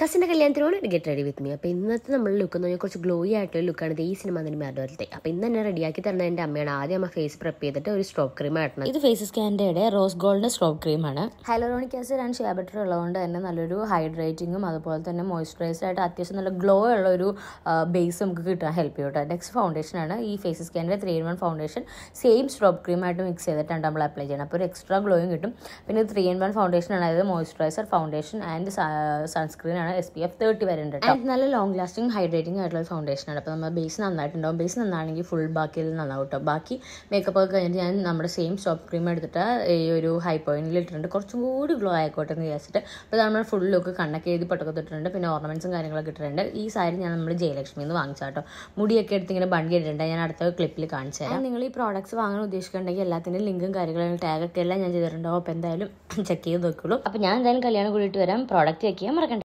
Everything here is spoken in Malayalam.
കസിൻ്റെ കല്യാണത്തിനോട് ഗെറ്റ് റെഡി വിത്ത് മീ അപ്പോൾ ഇന്നത്തെ നമ്മൾ ലുക്ക് എന്ന് പറഞ്ഞാൽ കുറച്ച് ഗ്ലോയി ആയിട്ടുള്ള ലുക്കാണ് ഈ സിനിമ തന്നെ മാറ്റത്തെ അപ്പോൾ ഇന്ന് തന്നെ റെഡിയാക്കി തരുന്ന എൻ്റെ അമ്മയാണ് ആദ്യം അമ്മ ഫേസ് പ്രെപ്പ് ചെയ്തിട്ട് ഒരു സ്ട്രോപ്പ് ക്രീം ആയിട്ടുണ്ട് ഇത് ഫേസ് സ്കാൻഡയുടെ റോസ് ഗോൾഡ് സ്ട്രോപ്പ് ക്രീമാണ് hyaluronic acid and shea butter ഉള്ളതുകൊണ്ട് തന്നെ നല്ലൊരു ഹൈഡ്രേറ്റിങ്ങും അതുപോലെ തന്നെ മോയ്സ്ചറൈസ്ഡ് ആയിട്ട് അത്യാവശ്യം നല്ല ഗ്ലോ ഉള്ള ഒരു ബേസ് നമുക്ക് കിട്ടാൻ ഹെൽപ്പ് ചെയ്യും കേട്ടോ നെക്സ്റ്റ് ഫൗണ്ടേഷൻ ആണ് ഈ ഫേസ് സ്കാൻഡിലെ three in one foundation same strobe ക്രീമായിട്ട് മിക്സ് ചെയ്തിട്ടാണ് നമ്മൾ അപ്ലൈ ചെയ്യണം അപ്പോൾ ഒരു എക്സ്ട്രാ ഗ്ലോയും കിട്ടും പിന്നെ ത്രീ ഇൻ വൺ ഫൗണ്ടേഷൻ ആണ് അതായത് മോയ്സ്ചറൈസർ ഫൗണ്ടേഷൻ ആൻഡ് സൺസ്ക്രീൻ ആണ് ആണ് എസ് പി എഫ് തേർട്ടി വരെ ഉണ്ട് നല്ല ലോങ് ലാസ്റ്റിംഗ് ഹൈഡ്രേറ്റിംഗ് ആയിട്ടുള്ള ഫൗണ്ടേഷൻ ആണ് അപ്പോൾ നമ്മൾ ബേസ് നന്നായിട്ടുണ്ടാവും ബേസ് നന്നാണെങ്കിൽ ഫുൾ ബാക്കിയിൽ നന്നാവും കേട്ടോ ബാക്കി മേക്കപ്പ് ഒക്കെ കഴിഞ്ഞിട്ട് ഞാൻ നമ്മുടെ സെയിം സോപ്പ് ക്രീം എടുത്തിട്ട് ഈ ഒരു ഹൈ പോയിന്റിൽ ഇട്ടിട്ടുണ്ട് കുറച്ചും കൂടി ഗ്ലോ ആയിക്കോട്ടെ എന്ന് വിചാരിച്ചിട്ട് അപ്പോൾ നമ്മൾ ഫുൾ ലുക്ക് കണ്ണൊക്കെ എഴുതി പട്ടൊക്കെ ഇട്ടിട്ടുണ്ട് പിന്നെ ഓർണമെന്റ്സും കാര്യങ്ങളൊക്കെ ഇട്ടിട്ടുണ്ട് ഈ സാരി ഞാൻ നമ്മൾ ജയലക്ഷ്മി എന്ന് കേട്ടോ മുടിയൊക്കെ എടുത്ത് ഇങ്ങനെ ബൺ ഇട്ടിട്ടുണ്ട് ഞാൻ അടുത്ത ക്ലിപ്പിൽ കാണിച്ചു തരാം നിങ്ങൾ ഈ പ്രോഡക്റ്റ്സ് വാങ്ങാൻ ഉദ്ദേശിക്കുന്നുണ്ടെങ്കിൽ എല്ലാത്തിൻ്റെ ലിങ്കും കാര്യങ്ങളും ടാഗൊക്കെ എല്ലാം ഞാൻ ചെയ്തിട്ടുണ്ടാവും അപ്പോൾ എന്തായാലും ചെക്ക് ചെയ്ത് നോക്കുള്ളൂ അപ്പോൾ ഞാൻ എന്തായാലും കല്യാണം കൂടിയിട്ട് വരാം പ്രോഡക്റ്റ് ചെക്ക് ചെയ്യാൻ മറക്കണ്ട